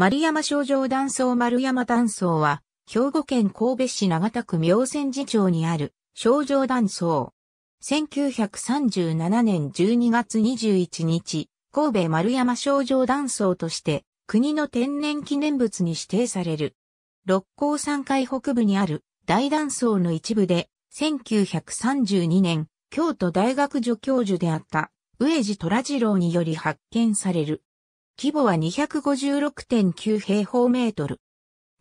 丸山症状断層丸山断層は、兵庫県神戸市長田区明泉寺町にある症状断層。1937年12月21日、神戸丸山症状断層として国の天然記念物に指定される。六甲山海北部にある大断層の一部で、1932年、京都大学助教授であった、上地虎次郎により発見される。規模は256.9平方メートル。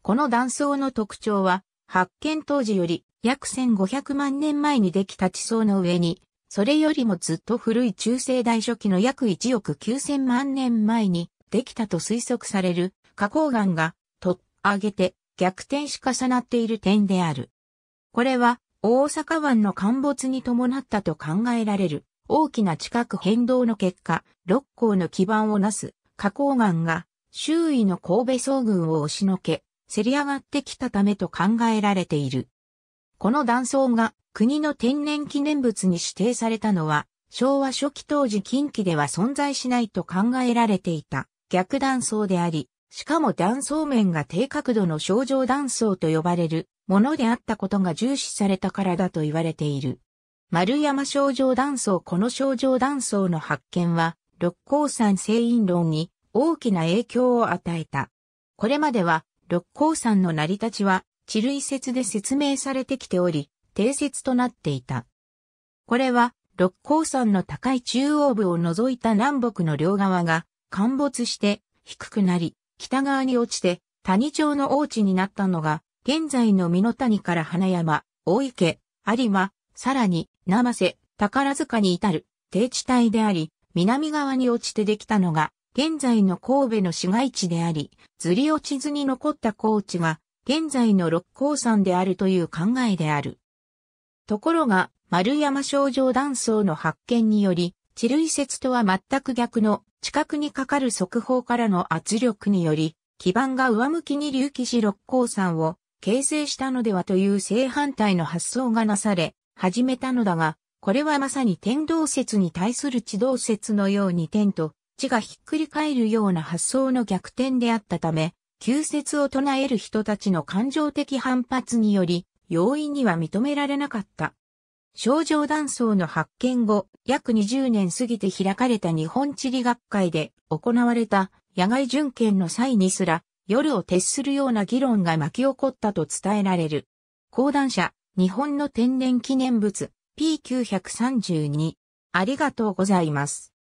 この断層の特徴は、発見当時より約1500万年前にできた地層の上に、それよりもずっと古い中世代初期の約1億9000万年前にできたと推測される花崗岩が、と、上げて逆転し重なっている点である。これは、大阪湾の陥没に伴ったと考えられる大きな地殻変動の結果、六甲の基盤をなす花崗岩が周囲の神戸総群を押しのけ、せり上がってきたためと考えられている。この断層が国の天然記念物に指定されたのは、昭和初期当時近畿では存在しないと考えられていた逆断層であり、しかも断層面が低角度の症状断層と呼ばれるものであったことが重視されたからだと言われている。丸山症状断層この症状断層の発見は、六甲山聖院論に大きな影響を与えた。これまでは六甲山の成り立ちは地類説で説明されてきており、定説となっていた。これは六甲山の高い中央部を除いた南北の両側が陥没して低くなり、北側に落ちて谷町の大地になったのが、現在の美濃谷から花山、大池、有馬、さらに、生瀬、宝塚に至る低地帯であり、南側に落ちてできたのが、現在の神戸の市街地であり、ずり落ちずに残った高地が、現在の六甲山であるという考えである。ところが、丸山症状断層の発見により、地類説とは全く逆の、近くにかかる速報からの圧力により、基盤が上向きに隆起し六甲山を形成したのではという正反対の発想がなされ、始めたのだが、これはまさに天動説に対する地動説のように天と地がひっくり返るような発想の逆転であったため、旧説を唱える人たちの感情的反発により、容易には認められなかった。症状断層の発見後、約20年過ぎて開かれた日本地理学会で行われた野外巡検の際にすら、夜を徹するような議論が巻き起こったと伝えられる。講談社、日本の天然記念物、P932。ありがとうございます。